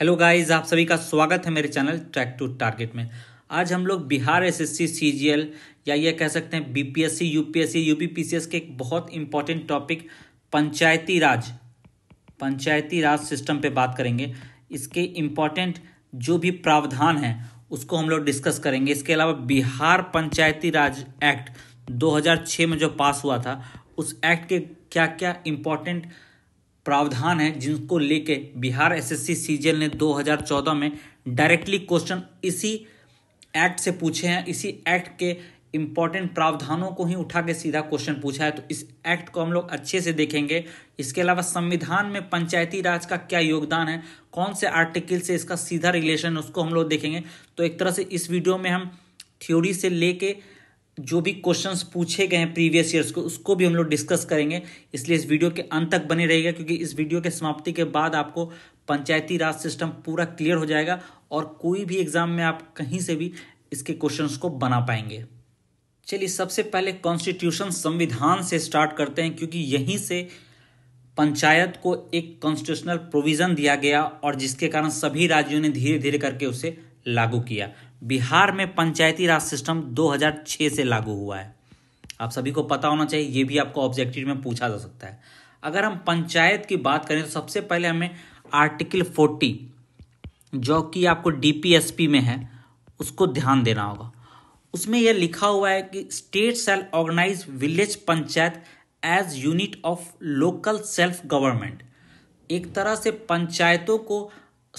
hello guys आप सभी का स्वागत है मेरे चैनल ट्रैक टू टारगेट में आज हम लोग बिहार एसएससी सीजीएल या ये कह सकते हैं बीपीएससी यूपीएससी यूपीपीसीएस के एक बहुत important topic panchayati raj panchayati raj system पे बात करेंगे इसके इम्पॉर्टेंट जो भी प्रावधान हैं उसको हम लोग डिस्कस करेंगे इसके अलावा बिहार पंचायती राज एक्ट 2006 में जो पास हुआ था उस एक्ट के क्या क्या इम्पोर्टेंट प्रावधान है जिनको लेके बिहार एसएससी सीजीएल ने 2014 में डायरेक्टली क्वेश्चन इसी एक्ट से पूछे हैं इसी एक्ट के इम्पॉर्टेंट प्रावधानों को ही उठा के सीधा क्वेश्चन पूछा है तो इस एक्ट को हम लोग अच्छे से देखेंगे इसके अलावा संविधान में पंचायती राज का क्या योगदान है कौन से आर्टिकल से इसका सीधा रिलेशन उसको हम लोग देखेंगे तो एक तरह से इस वीडियो में हम थ्योरी से लेके जो भी क्वेश्चंस पूछे गए हैं प्रीवियस ईयर्स को उसको भी हम लोग डिस्कस करेंगे इसलिए इस वीडियो के अंत तक बने रहेगा क्योंकि इस वीडियो के समाप्ति के बाद आपको पंचायती राज सिस्टम पूरा क्लियर हो जाएगा और कोई भी एग्जाम में आप कहीं से भी इसके क्वेश्चंस को बना पाएंगे चलिए सबसे पहले कॉन्स्टिट्यूशन संविधान से स्टार्ट करते हैं क्योंकि यहीं से पंचायत को एक कॉन्स्टिट्यूशनल प्रोविज़न दिया गया और जिसके कारण सभी राज्यों ने धीरे धीरे करके उसे लागू किया बिहार में पंचायती राज सिस्टम 2006 से लागू हुआ है आप सभी को पता होना चाहिए ये भी आपको ऑब्जेक्टिव में पूछा जा सकता है अगर हम पंचायत की बात करें तो सबसे पहले हमें आर्टिकल 40 जो कि आपको डीपीएसपी में है उसको ध्यान देना होगा उसमें यह लिखा हुआ है कि state shall organise village panchayat as unit of local self government एक तरह से पंचायतों को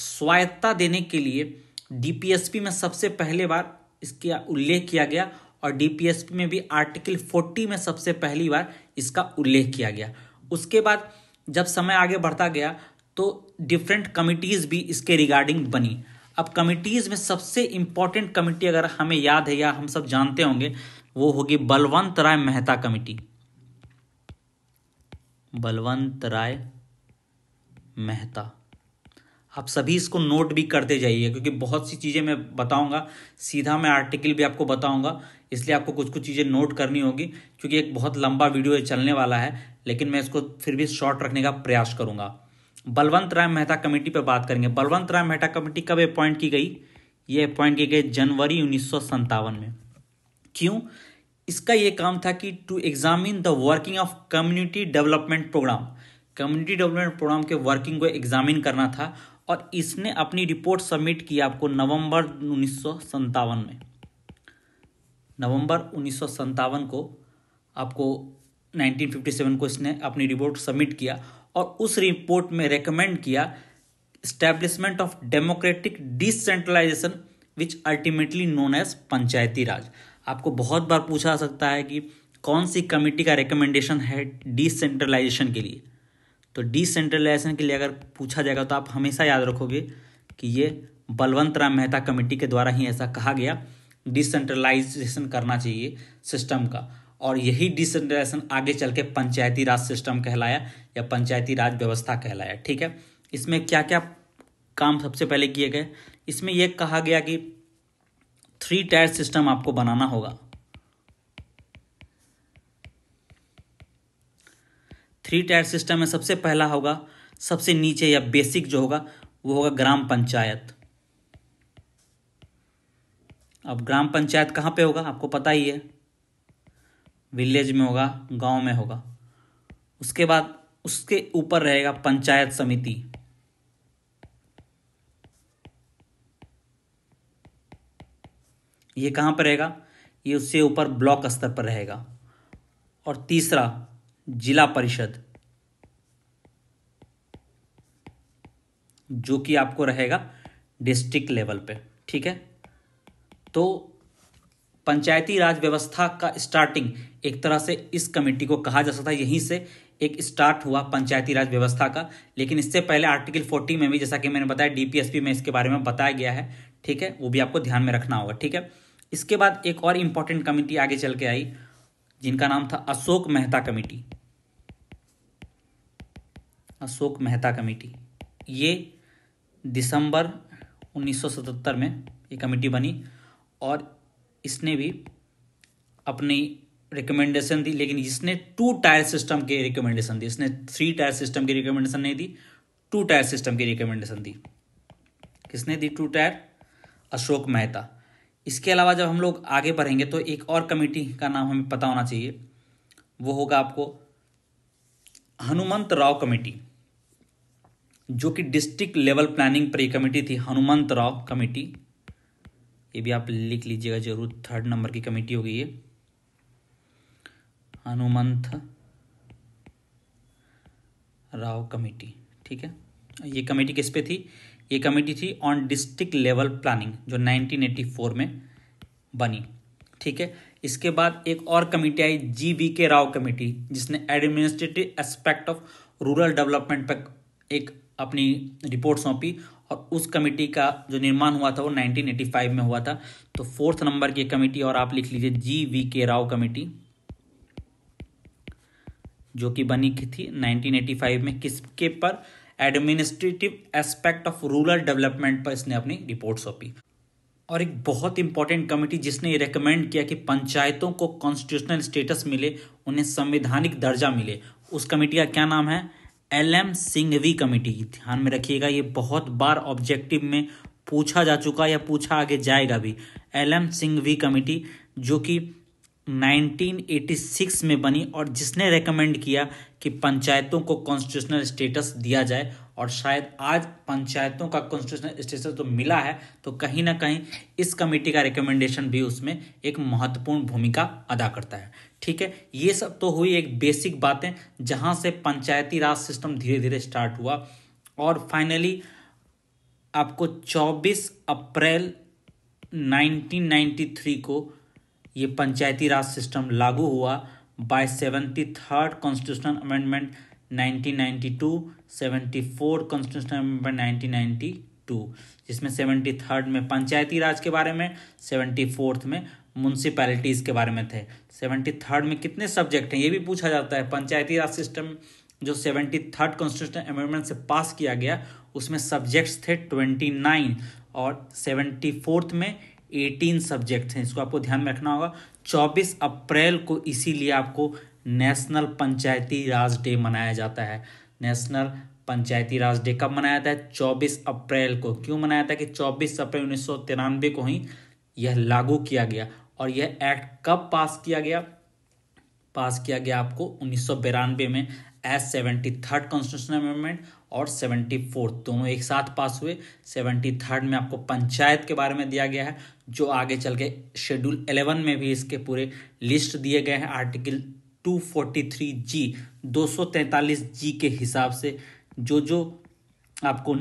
स्वायत्ता देने के लिए डीपीएसपी में सबसे पहले बार इसका उल्लेख किया गया और डीपीएसपी में भी आर्टिकल 40 में सबसे पहली बार इसका उल्लेख किया गया उसके बाद जब समय आगे बढ़ता गया तो डिफरेंट कमिटीज़ भी इसके रिगार्डिंग बनी अब कमिटीज़ में सबसे इंपॉर्टेंट कमिटी अगर हमें याद है या हम सब जानते होंगे वो होगी बलवंत राय मेहता कमिटी बलवंत राय मेहता आप सभी इसको नोट भी करते जाइए क्योंकि बहुत सी चीज़ें मैं बताऊंगा सीधा मैं आर्टिकल भी आपको बताऊंगा इसलिए आपको कुछ कुछ चीज़ें नोट करनी होगी क्योंकि एक बहुत लंबा वीडियो चलने वाला है लेकिन मैं इसको फिर भी शॉर्ट रखने का प्रयास करूंगा बलवंत राय मेहता कमेटी पर बात करेंगे बलवंत राय मेहता कमेटी कब अपॉइंट की गई ये अपॉइंट की गई जनवरी उन्नीस में क्यों इसका ये काम था कि to examine the working of community development programme community development programme के वर्किंग को एग्जामिन करना था और इसने अपनी रिपोर्ट सबमिट की आपको नवंबर उन्नीस में नवंबर उन्नीस को आपको 1957 को इसने अपनी रिपोर्ट सबमिट किया और उस रिपोर्ट में रेकमेंड किया establishment of democratic decentralisation which ultimately known as panchayati raj आपको बहुत बार पूछा सकता है कि कौन सी कमेटी का रिकमेंडेशन है डिसेंट्रलाइजेशन के लिए तो डिसेंट्रलाइजेशन के लिए अगर पूछा जाएगा तो आप हमेशा याद रखोगे कि ये बलवंत राम मेहता कमेटी के द्वारा ही ऐसा कहा गया डिसेंट्रलाइजेशन करना चाहिए सिस्टम का और यही डिसेंट्रलाइजेशन आगे चल के पंचायती राज सिस्टम कहलाया या पंचायती राज व्यवस्था कहलाया ठीक है इसमें क्या क्या काम सबसे पहले किए गए इसमें यह कहा गया कि थ्री टायर सिस्टम आपको बनाना होगा थ्री टायर सिस्टम में सबसे पहला होगा सबसे नीचे या बेसिक जो होगा वो होगा ग्राम पंचायत अब ग्राम पंचायत कहाँ पे होगा आपको पता ही है विलेज में होगा गांव में होगा उसके बाद उसके ऊपर रहेगा पंचायत समिति ये कहाँ पर रहेगा ये उससे ऊपर ब्लॉक स्तर पर रहेगा और तीसरा जिला परिषद जो कि आपको रहेगा डिस्ट्रिक्ट लेवल पे ठीक है तो पंचायती राज व्यवस्था का स्टार्टिंग एक तरह से इस कमेटी को कहा जा सकता है यहीं से एक स्टार्ट हुआ पंचायती राज व्यवस्था का लेकिन इससे पहले आर्टिकल 40 में भी जैसा कि मैंने बताया डीपीएसपी में इसके बारे में बताया गया है ठीक है वो भी आपको ध्यान में रखना होगा ठीक है इसके बाद एक और इम्पॉर्टेंट कमेटी आगे चल के आई जिनका नाम था अशोक मेहता कमेटी अशोक मेहता कमेटी ये दिसंबर 1977 में ये कमेटी बनी और इसने भी अपनी रिकमेंडेशन दी लेकिन इसने टू टायर सिस्टम की रिकमेंडेशन दी इसने थ्री टायर सिस्टम की रिकमेंडेशन नहीं दी टू टायर सिस्टम की रिकमेंडेशन दी किसने दी टू टायर अशोक मेहता इसके अलावा जब हम लोग आगे बढ़ेंगे तो एक और कमेटी का नाम हमें पता होना चाहिए वो होगा आपको हनुमंत राव कमेटी जो कि डिस्ट्रिक्ट लेवल प्लानिंग पर कमेटी थी हनुमंत राव कमेटी ये भी आप लिख लीजिएगा जरूर थर्ड नंबर की कमेटी होगी ये हनुमंत राव कमेटी ठीक है ये कमेटी किस पे थी ये कमेटी थी ऑन डिस्ट्रिक्ट लेवल प्लानिंग जो 1984 में बनी ठीक है इसके बाद एक और कमेटी आई G V K Rao committee जिसने administrative aspect of rural development पर एक अपनी रिपोर्ट सौंपी और उस कमेटी का जो निर्माण हुआ था वो 1985 में हुआ था तो फोर्थ नंबर की कमेटी और आप लिख लीजिए जी वी के राव कमेटी जो कि बनी थी 1985 में किसके पर administrative aspect of rural development पर इसने अपनी रिपोर्ट सौंपी और एक बहुत इंपॉर्टेंट कमेटी जिसने ये रिकमेंड किया कि पंचायतों को कॉन्स्टिट्यूशनल स्टेटस मिले उन्हें संवैधानिक दर्जा मिले उस कमेटी का क्या नाम है एल एम सिंघवी कमेटी ध्यान में रखिएगा ये बहुत बार ऑब्जेक्टिव में पूछा जा चुका या पूछा आगे जाएगा भी एल एम सिंघवी कमेटी जो कि 1986 में बनी और जिसने रेकमेंड किया कि पंचायतों को कॉन्स्टिट्यूशनल स्टेटस दिया जाए और शायद आज पंचायतों का कॉन्स्टिट्यूशनल स्टेटस जो मिला है तो कहीं ना कहीं इस कमेटी का रिकमेंडेशन भी उसमें एक महत्वपूर्ण भूमिका अदा करता है ठीक है ये सब तो हुई एक बेसिक बातें जहां से पंचायती राज सिस्टम धीरे धीरे स्टार्ट हुआ और फाइनली आपको 24 अप्रैल 1993 को ये पंचायती राज सिस्टम लागू हुआ by 73rd constitutional amendment 1992 74 constitutional amendment 1992 जिसमें 73rd में पंचायती राज के बारे में 74th में म्यूनसिपैलिटीज़ के बारे में थे सेवेंटी थर्ड में कितने सब्जेक्ट हैं ये भी पूछा जाता है पंचायती राज सिस्टम जो सेवेंटी थर्ड कॉन्स्टिट्यूशन अमेंडमेंट से पास किया गया उसमें सब्जेक्ट्स थे ट्वेंटी नाइन और सेवेंटी फोर्थ में एटीन सब्जेक्ट हैं इसको आपको ध्यान में रखना होगा 24 अप्रैल को इसीलिए आपको नेशनल पंचायती राज डे मनाया जाता है नेशनल पंचायती राज डे कब मनाया जाता है चौबीस अप्रैल को क्यों मनाया था कि 24 अप्रैल उन्नीस को ही यह लागू किया गया और यह एक्ट कब पास किया गया पास किया गया आपको उन्नीस में एस सेवेंटी थर्ड कॉन्स्टिट्यूशन अमेंडमेंट और सेवेंटी फोर्थ दोनों एक साथ पास हुए सेवेंटी थर्ड में आपको पंचायत के बारे में दिया गया है जो आगे चल के शेड्यूल एलेवन में भी इसके पूरे लिस्ट दिए गए हैं article two forty three G दो सौ तैंतालीस जी के हिसाब से जो जो आपको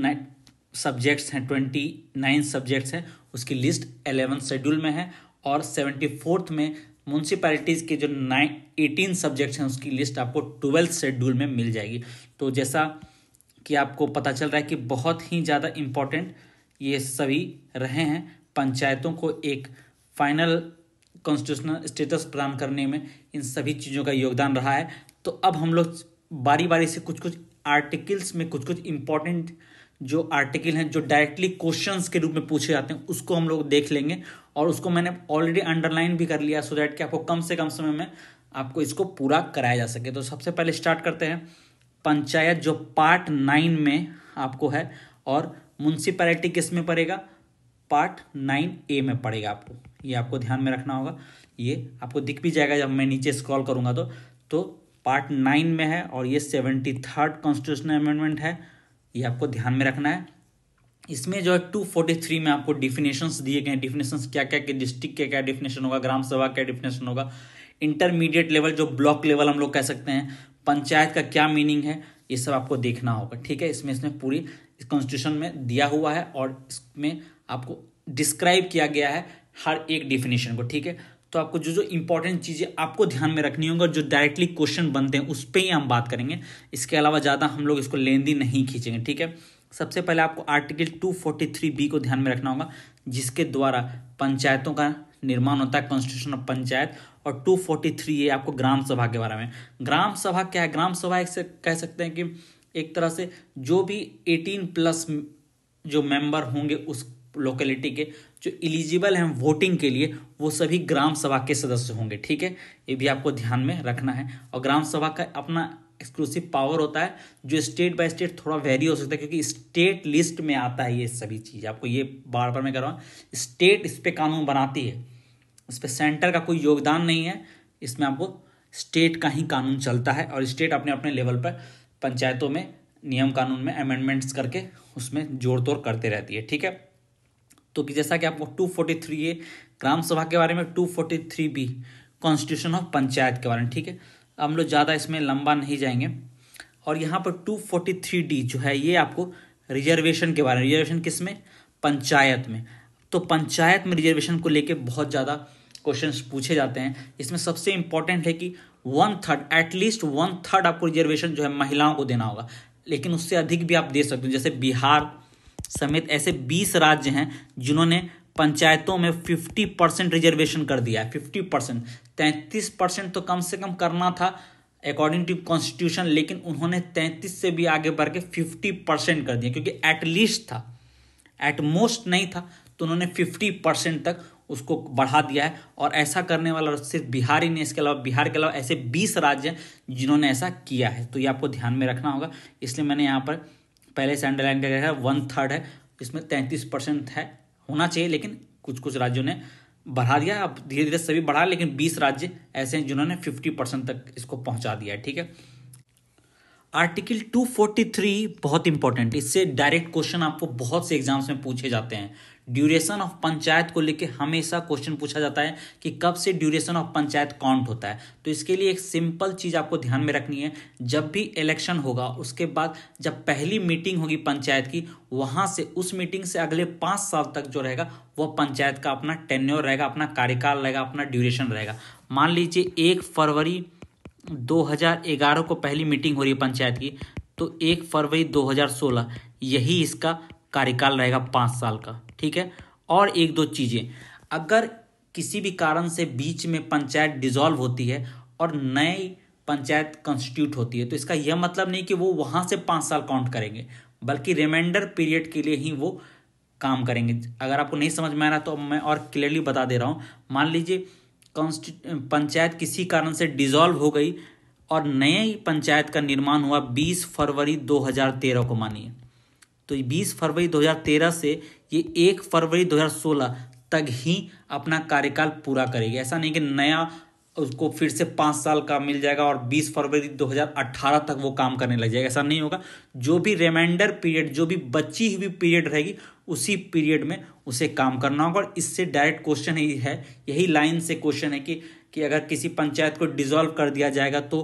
सब्जेक्ट्स हैं ट्वेंटी नाइन सब्जेक्ट्स हैं उसकी लिस्ट एलेवन शेड्यूल में है और सेवेंटी फोर्थ में म्यूनसिपैलिटीज़ के जो नाइन एटीन सब्जेक्ट्स हैं उसकी लिस्ट आपको ट्वेल्थ शेड्यूल में मिल जाएगी तो जैसा कि आपको पता चल रहा है कि बहुत ही ज़्यादा इम्पोर्टेंट ये सभी रहे हैं पंचायतों को एक फाइनल कॉन्स्टिट्यूशनल स्टेटस प्रदान करने में इन सभी चीज़ों का योगदान रहा है तो अब हम लोग बारी बारी से कुछ कुछ आर्टिकल्स में कुछ कुछ इम्पोर्टेंट जो आर्टिकल हैं जो डायरेक्टली क्वेश्चंस के रूप में पूछे जाते हैं उसको हम लोग देख लेंगे और उसको मैंने ऑलरेडी अंडरलाइन भी कर लिया सो so दैट कि आपको कम से कम समय में आपको इसको पूरा कराया जा सके तो सबसे पहले स्टार्ट करते हैं पंचायत जो पार्ट नाइन में आपको है और म्यूनसिपैलिटी किस में पड़ेगा पार्ट नाइन ए में पड़ेगा आपको ये आपको ध्यान में रखना होगा ये आपको दिख भी जाएगा जब मैं नीचे स्क्रॉल करूंगा तो तो पार्ट नाइन में है और ये सेवेंटी थर्ड कॉन्स्टिट्यूशनल अमेंडमेंट है ये आपको ध्यान में रखना है इसमें जो है टू फोर्टी थ्री में आपको डिफिनेशंस दिए गए हैं डिफिनेशंस क्या क्या के डिस्ट्रिक्ट के क्या डिफिनेशन होगा ग्राम सभा का डिफिनेशन होगा इंटरमीडिएट लेवल जो ब्लॉक लेवल हम लोग कह सकते हैं पंचायत का क्या मीनिंग है ये सब आपको देखना होगा ठीक है इसमें इसमें पूरी कॉन्स्टिट्यूशन में दिया हुआ है और इसमें आपको डिस्क्राइब किया गया है हर एक डिफिनेशन को ठीक है तो आपको जो जो इंपॉर्टेंट चीज़ें आपको ध्यान में रखनी होंगी और जो डायरेक्टली क्वेश्चन बनते हैं उस पर ही हम बात करेंगे इसके अलावा ज़्यादा हम लोग इसको लेंदी नहीं खींचेंगे ठीक है सबसे पहले आपको आर्टिकल 243 बी को ध्यान में रखना होगा जिसके द्वारा पंचायतों का निर्माण होता है कॉन्स्टिट्यूशन ऑफ पंचायत और 243 ये आपको ग्राम सभा के बारे में ग्राम सभा क्या है ग्राम सभा एक से कह सकते हैं कि एक तरह से जो भी 18 प्लस जो मेंबर होंगे उस लोकेलिटी के जो इलिजिबल हैं वोटिंग के लिए वो सभी ग्राम सभा के सदस्य होंगे ठीक है ये भी आपको ध्यान में रखना है और ग्राम सभा का अपना एक्सक्लूसिव पावर होता है जो स्टेट बाय स्टेट थोड़ा वेरी हो सकता है क्योंकि स्टेट लिस्ट में आता है ये सभी चीज़ आपको ये बार बार मैं कर रहा हूँ स्टेट इस पर कानून बनाती है उस पर सेंटर का कोई योगदान नहीं है इसमें आपको स्टेट का ही कानून चलता है और स्टेट अपने अपने लेवल पर पंचायतों में नियम कानून में अमेंडमेंट्स करके उसमें जोड़ तोड़ करते रहती है ठीक है तो कि जैसा कि आपको 243 ए ग्राम सभा के बारे में 243 बी कॉन्स्टिट्यूशन ऑफ पंचायत के बारे में ठीक है हम लोग ज़्यादा इसमें लंबा नहीं जाएंगे और यहाँ पर 243 डी जो है ये आपको रिजर्वेशन के बारे में रिजर्वेशन किस में पंचायत में तो पंचायत में रिजर्वेशन को लेके बहुत ज़्यादा क्वेश्चन पूछे जाते हैं इसमें सबसे इंपॉर्टेंट है कि one third at least one third आपको रिजर्वेशन जो है महिलाओं को देना होगा लेकिन उससे अधिक भी आप दे सकते हो जैसे बिहार समेत ऐसे बीस राज्य हैं जिन्होंने पंचायतों में फिफ्टी परसेंट रिजर्वेशन कर दिया है फिफ्टी परसेंट तैंतीस परसेंट तो कम से कम करना था अकॉर्डिंग टू कॉन्स्टिट्यूशन लेकिन उन्होंने तैंतीस से भी आगे बढ़ के फिफ्टी परसेंट कर दिया क्योंकि एटलीस्ट था एटमोस्ट नहीं था तो उन्होंने फिफ्टी परसेंट तक उसको बढ़ा दिया है और ऐसा करने वाला सिर्फ बिहार ही नहीं इसके अलावा बिहार के अलावा ऐसे बीस राज्य हैं जिन्होंने ऐसा किया है तो ये आपको ध्यान में रखना होगा इसलिए मैंने यहाँ पर पहले से अंडरलाइन कर रखा वन थर्ड है इसमें तैंतीस परसेंट है होना चाहिए लेकिन कुछ कुछ राज्यों ने बढ़ा दिया अब धीरे धीरे सभी बढ़ा लेकिन बीस राज्य ऐसे हैं जिन्होंने फिफ्टी परसेंट तक इसको पहुंचा दिया है ठीक है आर्टिकल 243 बहुत इंपॉर्टेंट इससे डायरेक्ट क्वेश्चन आपको बहुत से एग्जाम्स में पूछे जाते हैं ड्यूरेशन ऑफ पंचायत को लेकर हमेशा क्वेश्चन पूछा जाता है कि कब से ड्यूरेशन ऑफ पंचायत काउंट होता है तो इसके लिए एक सिंपल चीज़ आपको ध्यान में रखनी है जब भी इलेक्शन होगा उसके बाद जब पहली मीटिंग होगी पंचायत की वहां से उस मीटिंग से अगले पांच साल तक जो रहेगा वह पंचायत का अपना टेन्योर रहेगा अपना कार्यकाल रहेगा अपना ड्यूरेशन रहेगा मान लीजिए एक फरवरी 2011 को पहली मीटिंग हो रही है पंचायत की तो एक फरवरी 2016 यही इसका कार्यकाल रहेगा पाँच साल का ठीक है और एक दो चीज़ें अगर किसी भी कारण से बीच में पंचायत डिजॉल्व होती है और नई पंचायत कॉन्स्टिट्यूट होती है तो इसका यह मतलब नहीं कि वो वहाँ से पाँच साल काउंट करेंगे बल्कि रिमाइंडर पीरियड के लिए ही वो काम करेंगे अगर आपको नहीं समझ में आ रहा तो मैं और क्लियरली बता दे रहा हूँ मान लीजिए पंचायत किसी कारण से डिजॉल्व हो गई और नई पंचायत का निर्माण हुआ 20 फरवरी 2013 को मानिए तो 20 फरवरी 2013 से ये एक फरवरी 2016 तक ही अपना कार्यकाल पूरा करेगी ऐसा नहीं कि नया उसको फिर से पाँच साल का मिल जाएगा और 20 फरवरी 2018 तक वो काम करने लग जाएगा ऐसा नहीं होगा जो भी रिमाइंडर पीरियड जो भी बची हुई पीरियड रहेगी उसी पीरियड में उसे काम करना होगा और इससे डायरेक्ट क्वेश्चन ही है यही लाइन से क्वेश्चन है कि कि अगर किसी पंचायत को डिजोल्व कर दिया जाएगा तो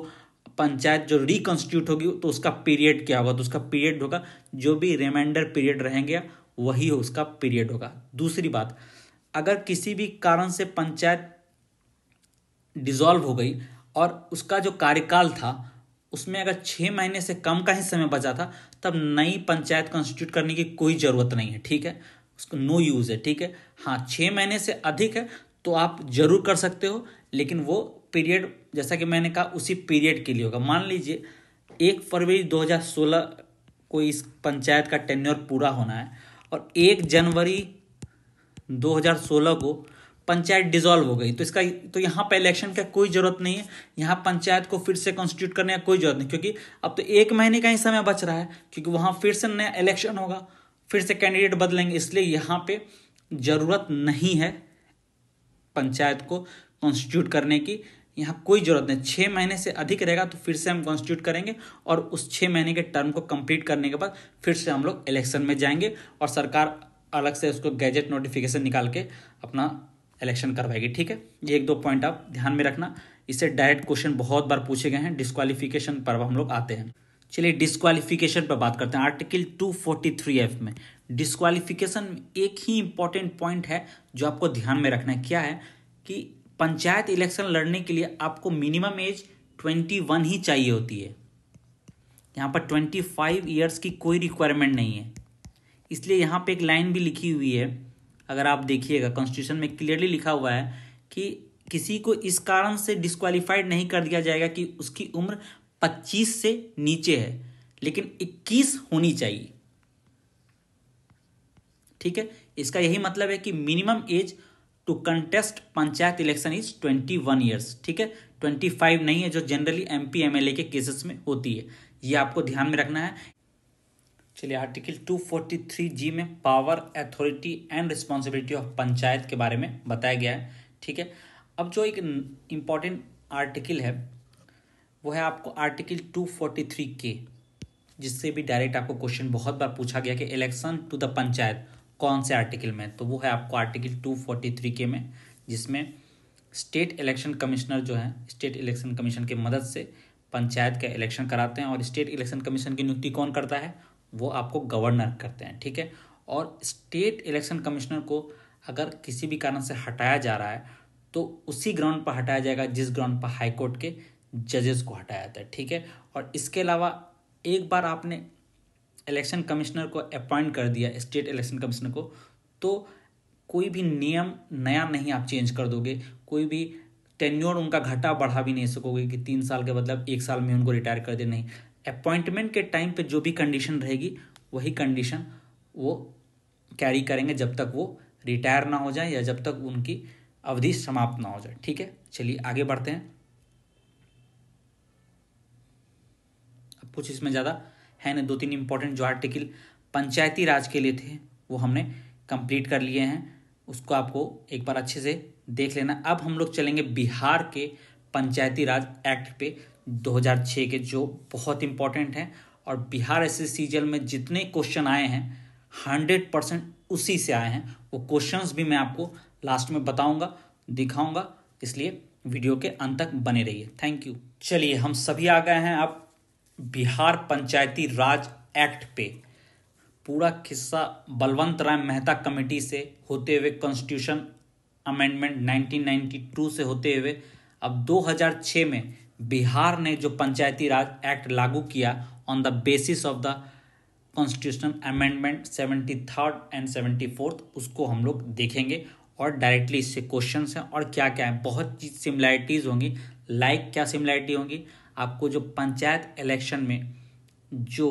पंचायत जो रिकॉन्स्टिट्यूट होगी तो उसका पीरियड क्या होगा तो उसका पीरियड होगा जो भी रिमाइंडर पीरियड रहेंगे वही उसका पीरियड होगा दूसरी बात अगर किसी भी कारण से पंचायत डिजॉल्व हो गई और उसका जो कार्यकाल था उसमें अगर छः महीने से कम का ही समय बचा था तब नई पंचायत कॉन्स्टिट्यूट करने की कोई ज़रूरत नहीं है ठीक है उसको नो यूज़ है ठीक है हाँ छः महीने से अधिक है तो आप जरूर कर सकते हो लेकिन वो पीरियड जैसा कि मैंने कहा उसी पीरियड के लिए होगा मान लीजिए एक फरवरी 2016 को इस पंचायत का टेन्योर पूरा होना है और एक जनवरी 2016 को पंचायत डिसॉल्व हो गई तो इसका तो यहाँ पे इलेक्शन का कोई ज़रूरत नहीं है यहाँ पंचायत को फिर से कॉन्स्टिट्यूट करने का कोई ज़रूरत नहीं क्योंकि अब तो एक महीने का ही समय बच रहा है क्योंकि वहाँ फिर से नया इलेक्शन होगा फिर से कैंडिडेट बदलेंगे इसलिए यहाँ पे ज़रूरत नहीं है पंचायत को कॉन्स्टिट्यूट करने की यहाँ कोई ज़रूरत नहीं छः महीने से अधिक रहेगा तो फिर से हम कॉन्स्टिट्यूट करेंगे और उस छः महीने के टर्म को कंप्लीट करने के बाद फिर से हम लोग इलेक्शन में जाएंगे और सरकार अलग से उसको गैजेट नोटिफिकेशन निकाल के अपना इलेक्शन करवाएगी ठीक है ये एक दो पॉइंट आप ध्यान में रखना इससे डायरेक्ट क्वेश्चन बहुत बार पूछे गए हैं डिस्कालिफिकेशन पर हम लोग आते हैं चलिए डिस्कालिफिकेशन पर बात करते हैं आर्टिकल टू एफ में डिस्कालिफिकेशन एक ही इंपॉर्टेंट पॉइंट है जो आपको ध्यान में रखना है क्या है कि पंचायत इलेक्शन लड़ने के लिए आपको मिनिमम एज ट्वेंटी वन ही चाहिए होती है यहाँ पर ट्वेंटी फाइव ईयर्स की कोई रिक्वायरमेंट नहीं है इसलिए यहाँ पे एक लाइन भी लिखी हुई है अगर आप देखिएगा कॉन्स्टिट्यूशन में क्लियरली लिखा हुआ है कि किसी को इस कारण से डिस्कालीफाइड नहीं कर दिया जाएगा कि उसकी उम्र 25 से नीचे है लेकिन 21 होनी चाहिए ठीक है इसका यही मतलब है कि minimum age to contest panchayat election is twenty one years ठीक है ट्वेंटी फाइव नहीं है जो generally M P M L A के केसेस में होती है ये आपको ध्यान में रखना है चलिए article two forty three G में power authority and responsibility of panchayat के बारे में बताया गया है ठीक है अब जो एक इम्पॉर्टेंट आर्टिकल है वो है आपको आर्टिकल टू फोर्टी थ्री के जिससे भी डायरेक्ट आपको क्वेश्चन बहुत बार पूछा गया कि इलेक्शन टू द पंचायत कौन से आर्टिकल में तो वो है आपको आर्टिकल 243 के में जिसमें स्टेट इलेक्शन कमिश्नर जो है स्टेट इलेक्शन कमीशन की मदद से पंचायत का इलेक्शन कराते हैं और स्टेट इलेक्शन कमीशन की नियुक्ति कौन करता है वो आपको गवर्नर करते हैं ठीक है और स्टेट इलेक्शन कमिश्नर को अगर किसी भी कारण से हटाया जा रहा है तो उसी ग्राउंड पर हटाया जाएगा जिस ग्राउंड पर हाईकोर्ट के जजेस को हटाया जाता है ठीक है और इसके अलावा एक बार आपने इलेक्शन कमिश्नर को अपॉइंट कर दिया स्टेट इलेक्शन कमिश्नर को तो कोई भी नियम नया नहीं आप चेंज कर दोगे कोई भी टेन्योर उनका घटा बढ़ा भी नहीं सकोगे कि तीन साल के मतलब एक साल में उनको रिटायर कर दे नहीं अपॉइंटमेंट के टाइम पे जो भी कंडीशन रहेगी वही कंडीशन वो कैरी करेंगे जब तक वो रिटायर ना हो जाए या जब तक उनकी अवधि समाप्त ना हो जाए ठीक है चलिए आगे बढ़ते हैं कुछ इसमें ज़्यादा है ना दो तीन इंपॉर्टेंट जो आर्टिकल पंचायती राज के लिए थे वो हमने कंप्लीट कर लिए हैं उसको आपको एक बार अच्छे से देख लेना अब हम लोग चलेंगे बिहार के पंचायती राज एक्ट पे 2006 के जो बहुत इंपॉर्टेंट हैं और बिहार एस एस में जितने क्वेश्चन आए हैं हंड्रेड परसेंट उसी से आए हैं वो क्वेश्चंस भी मैं आपको लास्ट में बताऊंगा दिखाऊंगा इसलिए वीडियो के अंत तक बने रहिए थैंक यू चलिए हम सभी आ गए हैं अब बिहार पंचायती राज एक्ट पे पूरा किस्सा बलवंत राय मेहता कमेटी से होते हुए कॉन्स्टिट्यूशन अमेंडमेंट 1992 से होते हुए अब 2006 में बिहार ने जो पंचायती राज एक्ट लागू किया on the basis of the constitution amendment seventy third and seventy fourth उसको हम लोग देखेंगे और डायरेक्टली इससे क्वेश्चन हैं और क्या क्या है बहुत चीज सिमिलैरिटीज़ होंगी लाइक like क्या सिमिलैरिटी होंगी आपको जो पंचायत इलेक्शन में जो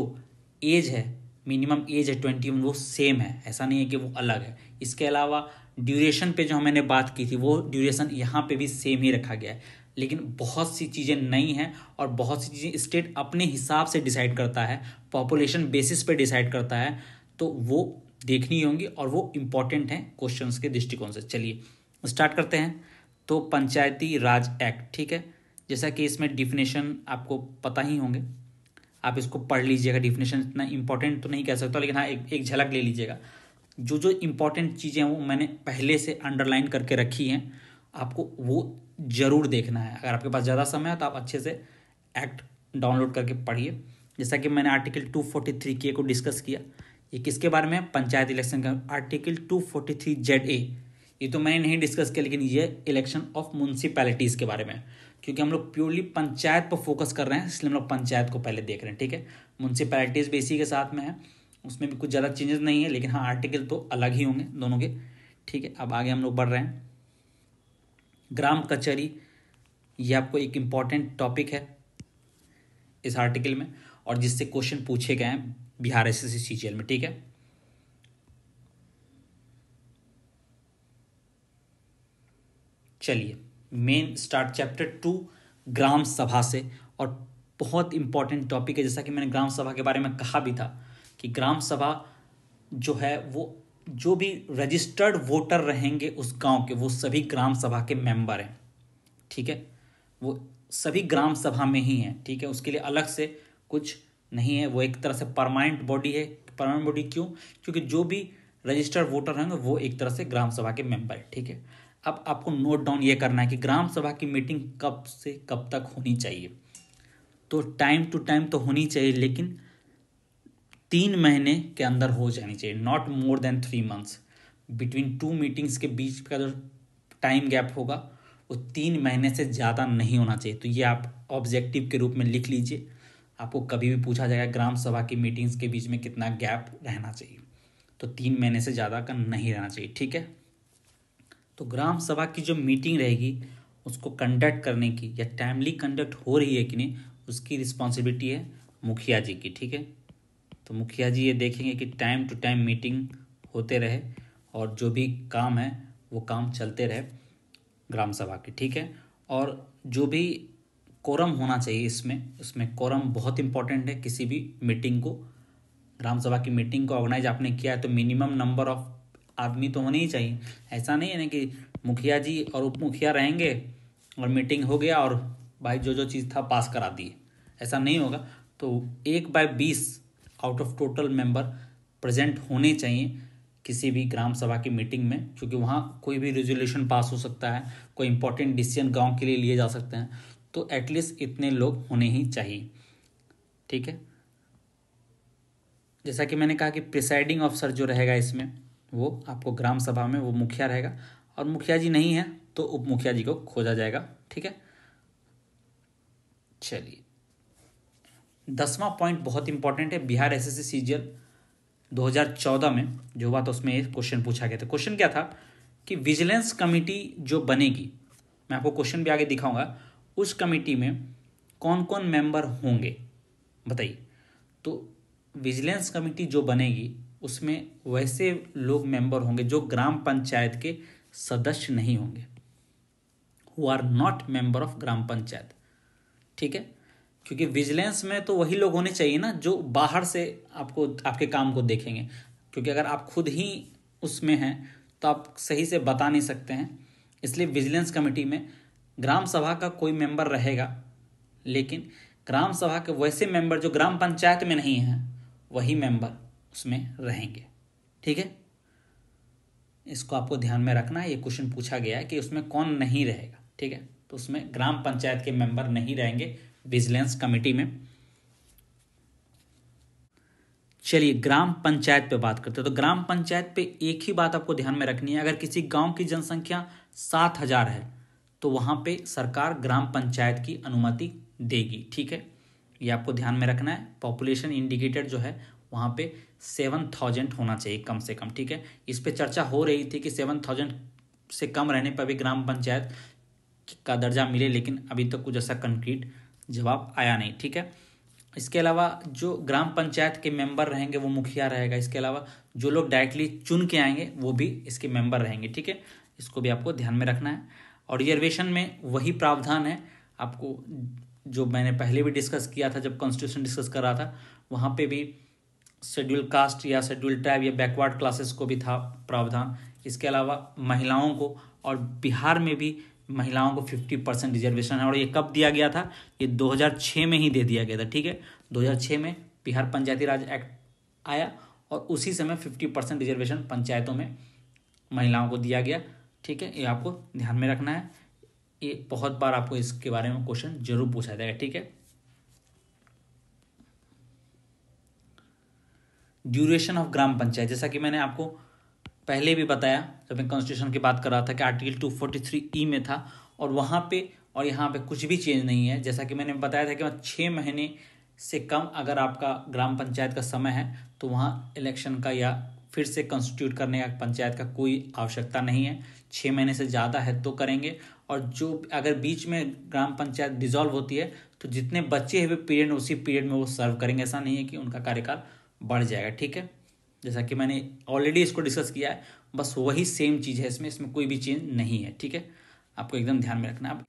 एज है मिनिमम एज है ट्वेंटी वन वो सेम है ऐसा नहीं है कि वो अलग है इसके अलावा ड्यूरेशन पे जो मैंने बात की थी वो ड्यूरेशन यहाँ पे भी सेम ही रखा गया है लेकिन बहुत सी चीज़ें नई हैं और बहुत सी चीज़ें स्टेट अपने हिसाब से डिसाइड करता है पॉपुलेशन बेसिस पे डिसाइड करता है तो वो देखनी होंगी और वो इम्पॉर्टेंट हैं क्वेश्चन के दृष्टिकोण से चलिए स्टार्ट करते हैं तो पंचायती राज एक्ट ठीक है जैसा कि इसमें डिफिनेशन आपको पता ही होंगे आप इसको पढ़ लीजिएगा डिफिनेशन इतना इंपॉर्टेंट तो नहीं कह सकता लेकिन हाँ एक एक झलक ले लीजिएगा जो जो इम्पोर्टेंट चीज़ें हैं वो मैंने पहले से अंडरलाइन करके रखी हैं आपको वो ज़रूर देखना है अगर आपके पास ज़्यादा समय है तो आप अच्छे से एक्ट डाउनलोड करके पढ़िए जैसा कि मैंने आर्टिकल टू फोर्टी थ्री के को डिस्कस किया ये किसके बारे में पंचायत इलेक्शन का article two forty three Z A ये तो मैंने नहीं डिस्कस किया लेकिन ये इलेक्शन ऑफ म्यूनसिपैलिटीज़ के बारे में क्योंकि हम लोग प्योरली पंचायत पर फोकस कर रहे हैं इसलिए हम लोग पंचायत को पहले देख रहे हैं ठीक है म्यूनसिपैलिटीज़ बेसी के साथ में है उसमें भी कुछ ज़्यादा चेंजेस नहीं है लेकिन हाँ आर्टिकल तो अलग ही होंगे दोनों के ठीक है अब आगे हम लोग बढ़ रहे हैं ग्राम कचहरी ये आपको एक इम्पॉर्टेंट टॉपिक है इस आर्टिकल में और जिससे क्वेश्चन पूछे गए हैं बिहार एस एस सी में ठीक है चलिए main start chapter two gram sabha से और बहुत इंपॉर्टेंट टॉपिक है जैसा कि मैंने ग्राम सभा के बारे में कहा भी था कि ग्राम सभा जो है वो जो भी रजिस्टर्ड वोटर रहेंगे उस गांव के वो सभी ग्राम सभा के मेंबर हैं ठीक है वो सभी ग्राम सभा में ही हैं ठीक है उसके लिए अलग से कुछ नहीं है वो एक तरह से परमानेंट बॉडी है परमानेंट बॉडी क्यों क्योंकि जो भी रजिस्टर्ड वोटर होंगे वो एक तरह से ग्राम सभा के मेंबर है ठीक है अब आपको नोट डाउन ये करना है कि ग्राम सभा की मीटिंग कब से कब तक होनी चाहिए तो टाइम टू टाइम तो होनी चाहिए लेकिन तीन महीने के अंदर हो जानी चाहिए not more than three months between two meetings के बीच का जो टाइम गैप होगा वो तीन महीने से ज़्यादा नहीं होना चाहिए तो ये आप ऑब्जेक्टिव के रूप में लिख लीजिए आपको कभी भी पूछा जाएगा ग्राम सभा की मीटिंग्स के बीच में कितना गैप रहना चाहिए तो तीन महीने से ज़्यादा का नहीं रहना चाहिए ठीक है तो ग्राम सभा की जो मीटिंग रहेगी उसको कंडक्ट करने की या टाइमली कंडक्ट हो रही है कि नहीं उसकी रिस्पॉन्सिबिलिटी है मुखिया जी की ठीक है तो मुखिया जी ये देखेंगे कि टाइम टू टाइम मीटिंग होते रहे और जो भी काम है वो काम चलते रहे ग्राम सभा की ठीक है और जो भी कोरम होना चाहिए इसमें उसमें कोरम बहुत इंपॉर्टेंट है किसी भी मीटिंग को ग्राम सभा की मीटिंग को ऑर्गेनाइज आपने किया है तो मिनिमम नंबर ऑफ आदमी तो होने ही चाहिए ऐसा नहीं है ना कि मुखिया जी और उप मुखिया रहेंगे और मीटिंग हो गया और भाई जो जो चीज़ था पास करा दिए ऐसा नहीं होगा तो एक बाय बीस out of total member present होने चाहिए किसी भी ग्राम सभा की मीटिंग में क्योंकि वहाँ कोई भी रेजोल्यूशन पास हो सकता है कोई इंपॉर्टेंट डिसीजन गांव के लिए लिए जा सकते हैं तो एटलीस्ट इतने लोग होने ही चाहिए ठीक है जैसा कि मैंने कहा कि प्रिसाइडिंग ऑफिसर जो रहेगा इसमें वो आपको ग्राम सभा में वो मुखिया रहेगा और मुखिया जी नहीं है तो उप मुखिया जी को खोजा जाएगा ठीक है चलिए दसवां पॉइंट बहुत इंपॉर्टेंट है बिहार एस एस सी चौदह में जो हुआ था उसमें क्वेश्चन पूछा गया था क्वेश्चन क्या था कि विजिलेंस कमेटी जो बनेगी मैं आपको क्वेश्चन भी आगे दिखाऊंगा उस कमेटी में कौन कौन मेंबर होंगे बताइए तो विजिलेंस कमेटी जो बनेगी उसमें वैसे लोग मेंबर होंगे जो ग्राम पंचायत के सदस्य नहीं होंगे who are not member of gram panchayat ठीक है क्योंकि विजिलेंस में तो वही लोग होने चाहिए ना जो बाहर से आपको आपके काम को देखेंगे क्योंकि अगर आप खुद ही उसमें हैं तो आप सही से बता नहीं सकते हैं इसलिए विजिलेंस कमेटी में ग्राम सभा का कोई मेंबर रहेगा लेकिन ग्राम सभा के वैसे मेंबर जो ग्राम पंचायत में नहीं हैं वही मेंबर उसमें रहेंगे ठीक है इसको आपको ध्यान में रखना है ये क्वेश्चन पूछा गया है कि उसमें कौन नहीं रहेगा ठीक है तो उसमें ग्राम पंचायत के मेंबर नहीं रहेंगे विजिलेंस कमेटी में चलिए ग्राम पंचायत पे बात करते हैं तो ग्राम पंचायत पे एक ही बात आपको ध्यान में रखनी है अगर किसी गांव की जनसंख्या सात हजार है तो वहां पे सरकार ग्राम पंचायत की अनुमति देगी ठीक है ये आपको ध्यान में रखना है पॉपुलेशन इंडिकेटर जो है वहाँ पे सेवन थाउजेंड होना चाहिए कम से कम ठीक है इस पर चर्चा हो रही थी कि सेवन थाउजेंड से कम रहने पर भी ग्राम पंचायत का दर्जा मिले लेकिन अभी तक तो कुछ ऐसा कंक्रीट जवाब आया नहीं ठीक है इसके अलावा जो ग्राम पंचायत के मेंबर रहेंगे वो मुखिया रहेगा इसके अलावा जो लोग डायरेक्टली चुन के आएंगे वो भी इसके मेंबर रहेंगे ठीक है इसको भी आपको ध्यान में रखना है और रिजर्वेशन में वही प्रावधान है आपको जो मैंने पहले भी डिस्कस किया था जब कॉन्स्टिट्यूशन डिस्कस कर रहा था वहाँ पे भी शेड्यूल कास्ट या शेड्यूल ट्राइब या बैकवर्ड क्लासेस को भी था प्रावधान इसके अलावा महिलाओं को और बिहार में भी महिलाओं को 50 परसेंट रिजर्वेशन है और ये कब दिया गया था ये 2006 में ही दे दिया गया था ठीक है 2006 में बिहार पंचायती राज एक्ट आया और उसी समय 50 परसेंट रिजर्वेशन पंचायतों में महिलाओं को दिया गया ठीक है ये आपको ध्यान में रखना है ये बहुत बार आपको इसके बारे में क्वेश्चन जरूर पूछा जाएगा ठीक है ड्यूरेशन ऑफ ग्राम पंचायत जैसा कि मैंने आपको पहले भी बताया जब मैं कॉन्स्टिट्यूशन की बात कर रहा था कि article two forty three E में था और वहाँ पे और यहाँ पे कुछ भी चेंज नहीं है जैसा कि मैंने बताया था कि छः महीने से कम अगर आपका ग्राम पंचायत का समय है तो वहाँ इलेक्शन का या फिर से कॉन्स्टिट्यूट करने का पंचायत का कोई आवश्यकता नहीं है छः महीने से ज़्यादा है तो करेंगे और जो अगर बीच में ग्राम पंचायत डिजॉल्व होती है तो जितने बचे हुए पीरियड उसी पीरियड में वो सर्व करेंगे ऐसा नहीं है कि उनका कार्यकाल बढ़ जाएगा ठीक है जैसा कि मैंने ऑलरेडी इसको डिस्कस किया है बस वही सेम चीज़ है इसमें इसमें कोई भी चेंज नहीं है ठीक है आपको एकदम ध्यान में रखना आप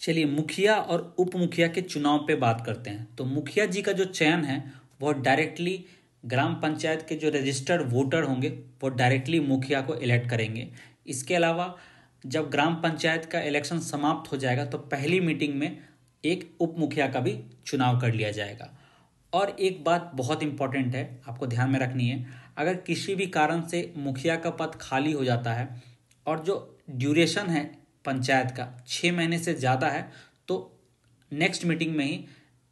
चलिए मुखिया और उप मुखिया के चुनाव पे बात करते हैं तो मुखिया जी का जो चयन है वह डायरेक्टली ग्राम पंचायत के जो रजिस्टर्ड वोटर होंगे वो डायरेक्टली मुखिया को इलेक्ट करेंगे इसके अलावा जब ग्राम पंचायत का इलेक्शन समाप्त हो जाएगा तो पहली मीटिंग में एक उप मुखिया का भी चुनाव कर लिया जाएगा और एक बात बहुत इंपॉर्टेंट है आपको ध्यान में रखनी है अगर किसी भी कारण से मुखिया का पद खाली हो जाता है और जो ड्यूरेशन है पंचायत का छः महीने से ज़्यादा है तो नेक्स्ट मीटिंग में ही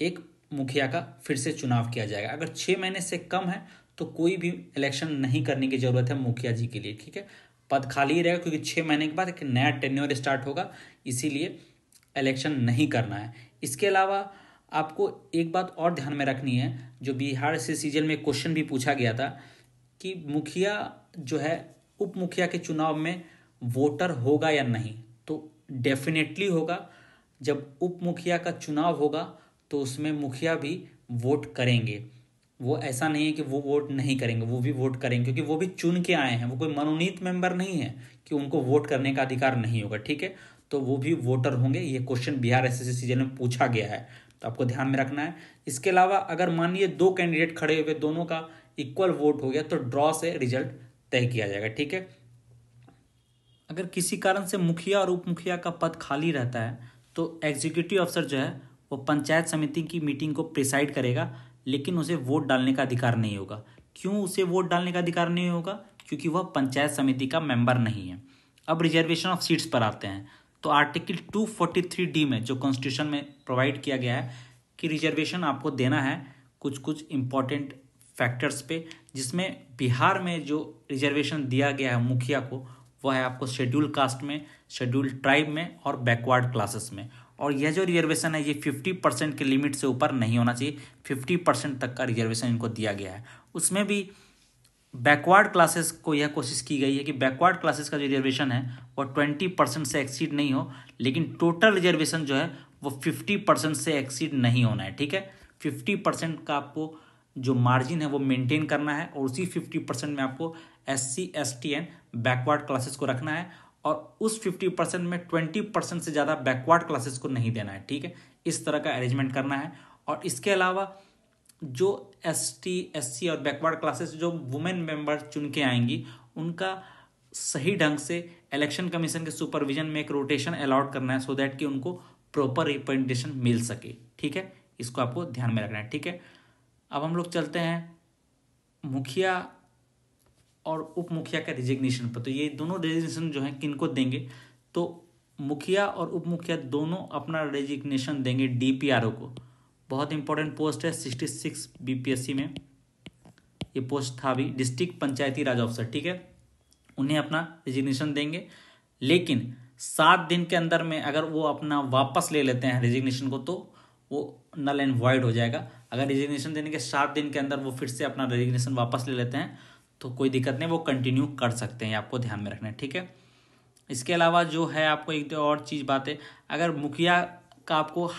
एक मुखिया का फिर से चुनाव किया जाएगा अगर छः महीने से कम है तो कोई भी इलेक्शन नहीं करने की ज़रूरत है मुखिया जी के लिए ठीक है पद खाली रहेगा क्योंकि छः महीने के बाद एक नया टेन्योर स्टार्ट होगा इसीलिए इलेक्शन नहीं करना है इसके अलावा आपको एक बात और ध्यान में रखनी है जो बिहार से सीजन में क्वेश्चन भी पूछा गया था कि मुखिया जो है उप मुखिया के चुनाव में वोटर होगा या नहीं तो डेफिनेटली होगा जब उप मुखिया का चुनाव होगा तो उसमें मुखिया भी वोट करेंगे वो ऐसा नहीं है कि वो वोट नहीं करेंगे वो भी वोट करेंगे क्योंकि वो भी चुन के आए हैं वो कोई मनोनीत मेंबर नहीं है कि उनको वोट करने का अधिकार नहीं होगा ठीक है तो वो भी वोटर होंगे ये क्वेश्चन बिहार एस एस सीजन में पूछा गया है आपको ध्यान में रखना है इसके अलावा अगर मानिए दो कैंडिडेट खड़े हुए दोनों का इक्वल वोट हो गया तो ड्रॉ से रिजल्ट तय किया जाएगा ठीक है अगर किसी कारण से मुखिया और उप मुखिया का पद खाली रहता है तो एग्जीक्यूटिव अफसर जो है वो पंचायत समिति की मीटिंग को प्रिसाइड करेगा लेकिन उसे वोट डालने का अधिकार नहीं होगा क्यों उसे वोट डालने का अधिकार नहीं होगा क्योंकि वह पंचायत समिति का मेंबर नहीं है अब रिजर्वेशन ऑफ सीट्स पर आते हैं तो आर्टिकल 243 डी में जो कॉन्स्टिट्यूशन में प्रोवाइड किया गया है कि रिजर्वेशन आपको देना है कुछ कुछ इम्पॉर्टेंट फैक्टर्स पे जिसमें बिहार में जो रिजर्वेशन दिया गया है मुखिया को वह है आपको शेड्यूल कास्ट में शेड्यूल ट्राइब में और बैकवर्ड क्लासेस में और यह जो रिजर्वेशन है ये फिफ्टी परसेंट के लिमिट से ऊपर नहीं होना चाहिए फिफ्टी परसेंट तक का रिजर्वेशन इनको दिया गया है उसमें भी बैकवर्ड क्लासेस को यह कोशिश की गई है कि बैकवर्ड क्लासेस का जो रिजर्वेशन है वो ट्वेंटी परसेंट से एक्सीड नहीं हो लेकिन टोटल रिजर्वेशन जो है वो फिफ्टी परसेंट से एक्सीड नहीं होना है ठीक है फिफ्टी परसेंट का आपको जो मार्जिन है वो मेंटेन करना है और उसी फिफ्टी परसेंट में आपको S C S T and backward classes को रखना है और उस फिफ्टी परसेंट में ट्वेंटी परसेंट से ज़्यादा बैकवर्ड क्लासेस को नहीं देना है ठीक है इस तरह का अरेंजमेंट करना है और इसके अलावा जो एस टी एस सी और बैकवर्ड क्लासेस जो वुमेन मेंबर चुन के आएंगी उनका सही ढंग से इलेक्शन कमीशन के सुपरविजन में एक रोटेशन अलाउट करना है सो so दैट कि उनको प्रॉपर रिप्रेजेंटेशन मिल सके ठीक है इसको आपको ध्यान में रखना है ठीक है अब हम लोग चलते हैं मुखिया और उप मुखिया का रिजिग्नेशन पर तो ये दोनों रेजिग्नेशन जो है किनको देंगे तो मुखिया और उप मुखिया दोनों अपना रेजिग्नेशन देंगे डीपीआरओ को बहुत इंपॉर्टेंट पोस्ट है सिक्सटी सिक्स बीपीएससी में ये पोस्ट था अभी डिस्ट्रिक्ट पंचायती राज ऑफिसर ठीक है उन्हें अपना रिजिग्नेशन देंगे लेकिन सात दिन के अंदर में अगर वो अपना वापस ले लेते हैं रिजिग्नेशन को तो वो नल एंड वॉइड हो जाएगा अगर रिजिग्नेशन देने के सात दिन के अंदर वो फिर से अपना रिजिग्नेशन वापस ले लेते हैं तो कोई दिक्कत नहीं वो कंटिन्यू कर सकते हैं आपको ध्यान में रखना है ठीक है इसके अलावा जो है आपको एक और चीज़ बात है अगर मुखिया का आपको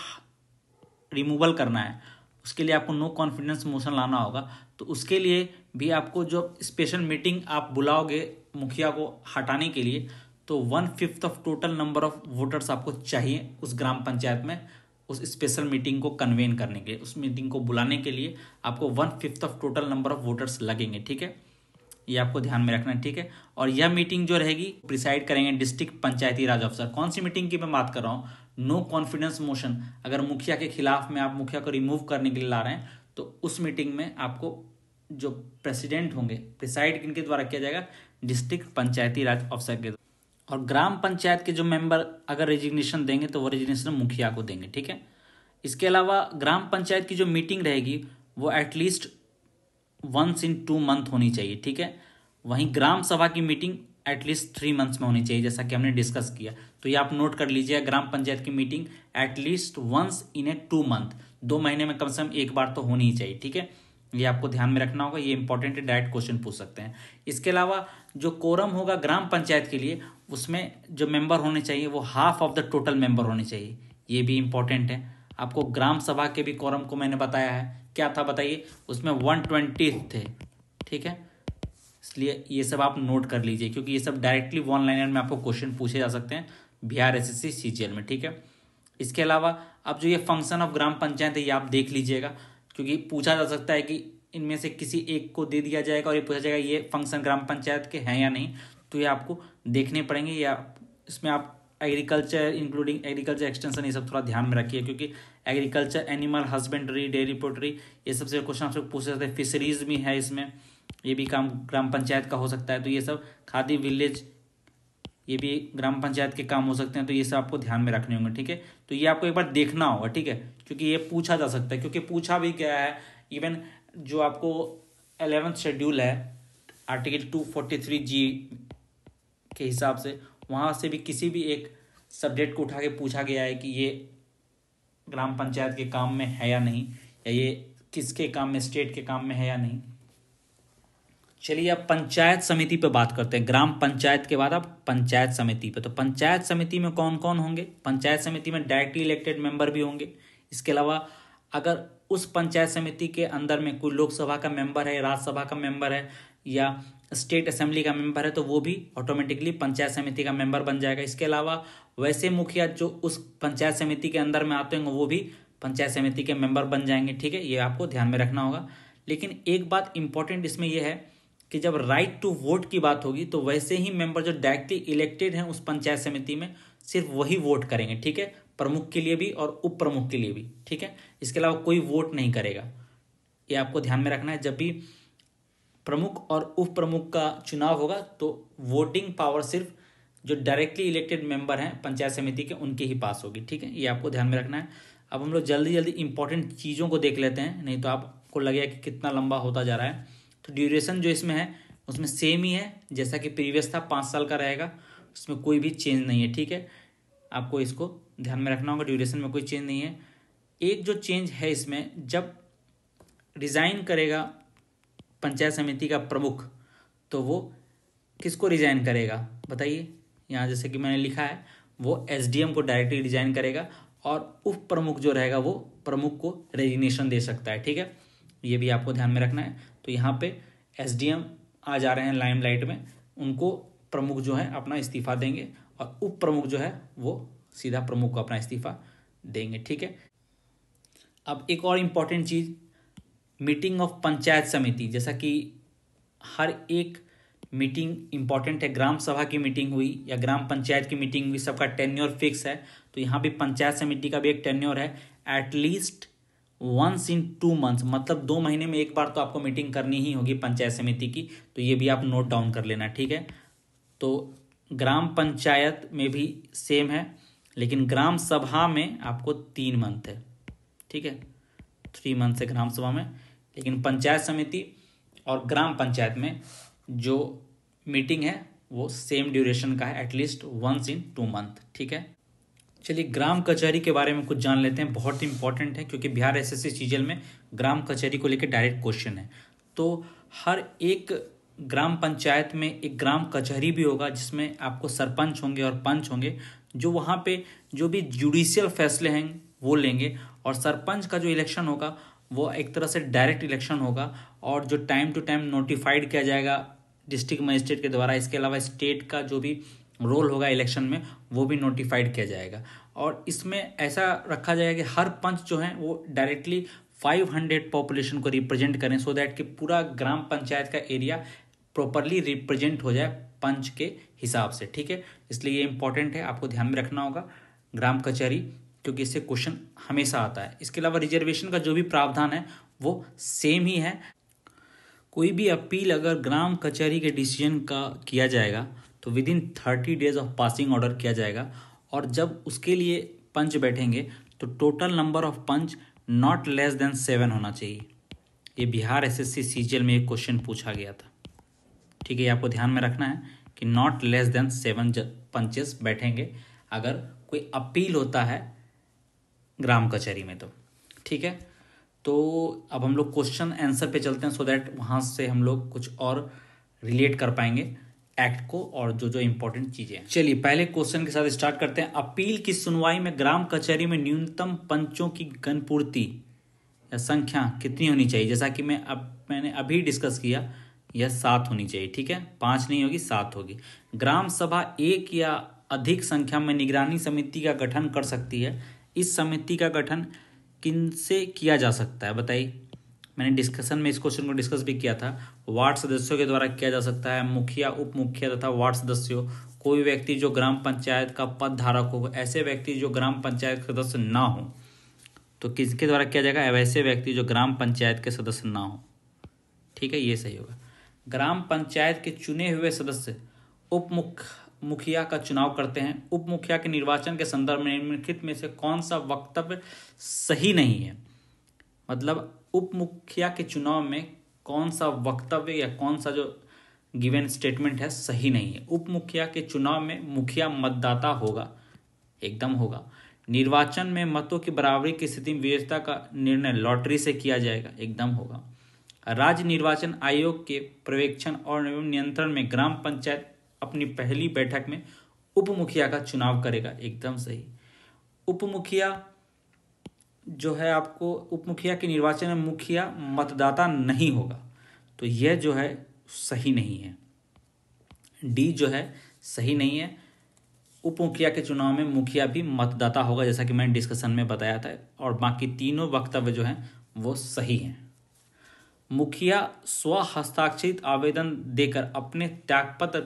रिमूवल करना है उसके लिए आपको नो कॉन्फिडेंस मोशन लाना होगा तो उसके लिए भी आपको जो स्पेशल मीटिंग आप बुलाओगे मुखिया को हटाने के लिए तो one fifth of total number of voters आपको चाहिए उस ग्राम पंचायत में उस स्पेशल मीटिंग को कन्वेन करने के उस मीटिंग को बुलाने के लिए आपको one fifth of total number of voters लगेंगे ठीक है ये आपको ध्यान में रखना है ठीक है और यह मीटिंग जो रहेगी प्रिसाइड करेंगे डिस्ट्रिक्ट पंचायती राज अफसर कौन सी मीटिंग की मैं बात कर रहा हूँ नो कॉन्फिडेंस मोशन अगर मुखिया के खिलाफ में आप मुखिया को रिमूव करने के लिए ला रहे हैं तो उस मीटिंग में आपको जो प्रेसिडेंट होंगे प्रिसाइड किनके द्वारा किया जाएगा डिस्ट्रिक्ट पंचायती राज अफसर के द्वारा और ग्राम पंचायत के जो मेंबर अगर रेजिग्नेशन देंगे तो वो रेजिग्नेशन मुखिया को देंगे ठीक है इसके अलावा ग्राम पंचायत की जो मीटिंग रहेगी वो at least once in two month होनी चाहिए ठीक है वहीं ग्राम सभा की मीटिंग एटलीस्ट थ्री मंथ्स में होनी चाहिए जैसा कि हमने डिस्कस किया तो ये आप नोट कर लीजिए ग्राम पंचायत की meeting at least once in a two month दो महीने में कम से कम एक बार तो होनी ही चाहिए ठीक है ये आपको ध्यान में रखना होगा ये इंपॉर्टेंट है डायरेक्ट क्वेश्चन पूछ सकते हैं इसके अलावा जो कोरम होगा ग्राम पंचायत के लिए उसमें जो मेंबर होने चाहिए वो half of the total member होने चाहिए ये भी इंपॉर्टेंट है आपको ग्राम सभा के भी कोरम को मैंने बताया है क्या था बताइए उसमें वन ट्वेंटी थे ठीक है इसलिए ये सब आप नोट कर लीजिए क्योंकि ये सब डायरेक्टली वन लाइनर में आपको क्वेश्चन पूछे जा सकते हैं B R S S C C G L में ठीक है इसके अलावा अब जो ये फंक्शन ऑफ ग्राम पंचायत है ये आप देख लीजिएगा क्योंकि पूछा जा सकता है कि इनमें से किसी एक को दे दिया जाएगा और ये पूछा जाएगा ये फंक्शन ग्राम पंचायत के हैं या नहीं तो ये आपको देखने पड़ेंगे या इसमें आप एग्रीकल्चर इंक्लूडिंग एग्रीकल्चर एक्सटेंशन ये सब थोड़ा ध्यान में रखिए क्योंकि agriculture animal husbandry dairy poultry ये सबसे क्वेश्चन आपसे पूछ सकते हैं फिशरीज भी है इसमें ये भी काम ग्राम पंचायत का हो सकता है तो ये सब खादी विलेज ये भी ग्राम पंचायत के काम हो सकते हैं तो ये सब आपको ध्यान में रखने होंगे ठीक है तो ये आपको एक बार देखना होगा ठीक है क्योंकि ये पूछा जा सकता है क्योंकि पूछा भी गया है इवन जो आपको एलेवेंथ शेड्यूल है article two forty three G के हिसाब से वहाँ से भी किसी भी एक सब्जेक्ट को उठा के पूछा गया है कि ये ग्राम पंचायत के काम में है या नहीं या ये किसके काम में स्टेट के काम में है या नहीं चलिए अब पंचायत समिति पे बात करते हैं ग्राम पंचायत के बाद अब पंचायत समिति पे तो पंचायत समिति में कौन कौन होंगे पंचायत समिति में डायरेक्टली इलेक्टेड मेंबर भी होंगे इसके अलावा अगर उस पंचायत समिति के अंदर में कोई लोकसभा का मेंबर है राज्यसभा का मेंबर है या स्टेट असेंबली का मेंबर है तो वो भी ऑटोमेटिकली पंचायत समिति का मेंबर बन जाएगा इसके अलावा वैसे मुखिया जो उस पंचायत समिति के अंदर में आते होंगे वो भी पंचायत समिति के मेंबर बन जाएंगे ठीक है ये आपको ध्यान में रखना होगा लेकिन एक बात इंपॉर्टेंट इसमें यह है कि जब राइट टू वोट की बात होगी तो वैसे ही मेंबर जो डायरेक्टली इलेक्टेड हैं उस पंचायत समिति में सिर्फ वही वोट करेंगे ठीक है प्रमुख के लिए भी और उप प्रमुख के लिए भी ठीक है इसके अलावा कोई वोट नहीं करेगा ये आपको ध्यान में रखना है जब भी प्रमुख और उप प्रमुख का चुनाव होगा तो वोटिंग पावर सिर्फ जो डायरेक्टली इलेक्टेड मेंबर हैं पंचायत समिति के उनके ही पास होगी ठीक है ये आपको ध्यान में रखना है अब हम लोग जल्दी जल्दी इंपॉर्टेंट चीज़ों को देख लेते हैं नहीं तो आपको लगेगा कि कितना लंबा होता जा रहा है तो ड्यूरेशन जो इसमें है उसमें सेम ही है जैसा कि प्रीवियस था पाँच साल का रहेगा उसमें कोई भी चेंज नहीं है ठीक है आपको इसको ध्यान में रखना होगा ड्यूरेशन में कोई चेंज नहीं है एक जो चेंज है इसमें जब रिज़ाइन करेगा पंचायत समिति का प्रमुख तो वो किसको रिज़ाइन करेगा बताइए यहाँ जैसे कि मैंने लिखा है वो एसडीएम को डायरेक्टली रिज़ाइन करेगा और उप प्रमुख जो रहेगा वो प्रमुख को रेजिग्नेशन दे सकता है ठीक है ये भी आपको ध्यान में रखना है तो यहाँ पे एस आ जा रहे हैं लाइमलाइट में उनको प्रमुख जो है अपना इस्तीफा देंगे और उप प्रमुख जो है वो सीधा प्रमुख को अपना इस्तीफा देंगे ठीक है अब एक और इम्पॉर्टेंट चीज़ मीटिंग ऑफ पंचायत समिति जैसा कि हर एक मीटिंग इम्पॉर्टेंट है ग्राम सभा की मीटिंग हुई या ग्राम पंचायत की मीटिंग हुई सबका टेन्योर फिक्स है तो यहाँ भी पंचायत समिति का भी एक टेन्योर है at least once in two months मतलब दो महीने में एक बार तो आपको मीटिंग करनी ही होगी पंचायत समिति की तो ये भी आप नोट डाउन कर लेना ठीक है तो ग्राम पंचायत में भी सेम है लेकिन ग्राम सभा में आपको तीन मंथ है ठीक है थ्री मंथ है ग्राम सभा में लेकिन पंचायत समिति और ग्राम पंचायत में जो मीटिंग है वो सेम ड्यूरेशन का है at least once in two month ठीक है चलिए ग्राम कचहरी के बारे में कुछ जान लेते हैं बहुत ही इंपॉर्टेंट है क्योंकि बिहार एस एस में ग्राम कचहरी को लेकर डायरेक्ट क्वेश्चन है तो हर एक ग्राम पंचायत में एक ग्राम कचहरी भी होगा जिसमें आपको सरपंच होंगे और पंच होंगे जो वहाँ पे जो भी जुडिशियल फैसले हैं वो लेंगे और सरपंच का जो इलेक्शन होगा वो एक तरह से डायरेक्ट इलेक्शन होगा और जो टाइम टू टाइम नोटिफाइड किया जाएगा डिस्ट्रिक्ट मजिस्ट्रेट के द्वारा इसके अलावा स्टेट का जो भी रोल होगा इलेक्शन में वो भी नोटिफाइड किया जाएगा और इसमें ऐसा रखा जाएगा कि हर पंच जो है वो डायरेक्टली 500 पॉपुलेशन को रिप्रेजेंट करें सो so दैट कि पूरा ग्राम पंचायत का एरिया प्रॉपरली रिप्रेजेंट हो जाए पंच के हिसाब से ठीक है इसलिए ये इंपॉर्टेंट है आपको ध्यान में रखना होगा ग्राम कचहरी क्योंकि इससे क्वेश्चन हमेशा आता है इसके अलावा रिजर्वेशन का जो भी प्रावधान है वो सेम ही है कोई भी अपील अगर ग्राम कचहरी के डिसीजन का किया जाएगा तो within thirty days of passing order किया जाएगा और जब उसके लिए पंच बैठेंगे तो total number of panch not less than seven होना चाहिए ये बिहार एसएससी सीजीएल में एक क्वेश्चन पूछा गया था ठीक है ये आपको ध्यान में रखना है कि not less than seven panches बैठेंगे अगर कोई अपील होता है ग्राम कचहरी में तो ठीक है तो अब हम लोग क्वेश्चन आंसर पे चलते हैं सो so दैट वहाँ से हम लोग कुछ और रिलेट कर पाएंगे एक्ट को और जो जो इंपॉर्टेंट चीजें चलिए पहले क्वेश्चन के साथ स्टार्ट करते हैं अपील की सुनवाई में ग्राम कचहरी में न्यूनतम पंचों की गणपूर्ति या संख्या कितनी होनी चाहिए जैसा कि मैं अब मैंने अभी डिस्कस किया यह सात होनी चाहिए ठीक है पांच नहीं होगी सात होगी ग्राम सभा एक या अधिक संख्या में निगरानी समिति का गठन कर सकती है इस समिति का गठन किन से किया जा सकता है बताइए मैंने डिस्कशन में इस क्वेश्चन को डिस्कस भी किया था वार्ड सदस्यों के द्वारा किया जा सकता है मुखिया उप मुखिया तथा वार्ड सदस्यों कोई व्यक्ति जो ग्राम पंचायत का पद धारक हो ऐसे व्यक्ति जो ग्राम पंचायत के सदस्य ना हो तो किसके द्वारा किया जाएगा वैसे व्यक्ति जो ग्राम पंचायत के सदस्य ना हो ठीक है ये सही होगा ग्राम पंचायत के चुने हुए सदस्य उप मुख मुखिया का चुनाव करते हैं उप मुखिया के निर्वाचन के संदर्भ में निम्नलिखित में से कौन सा वक्तव्य सही नहीं है मतलब उप मुखिया के चुनाव में कौन सा वक्तव्य या कौन सा जो गिवन स्टेटमेंट है सही नहीं है उप मुखिया के चुनाव में मुखिया मतदाता होगा एकदम होगा निर्वाचन में मतों की बराबरी की स्थिति में विजेता का निर्णय लॉटरी से किया जाएगा एकदम होगा राज्य निर्वाचन आयोग के पर्यवेक्षण और नियंत्रण में ग्राम पंचायत अपनी पहली बैठक में उप मुखिया का चुनाव करेगा एकदम सही उप मुखिया जो है आपको उपमुखिया के निर्वाचन में मुखिया मतदाता नहीं होगा तो यह जो है सही नहीं है डी जो है सही नहीं है उप मुखिया के चुनाव में मुखिया भी मतदाता होगा जैसा कि मैंने डिस्कशन में बताया था और बाकी तीनों वक्तव्य जो हैं वो सही हैं मुखिया स्व हस्ताक्षरित आवेदन देकर अपने त्यागपत्र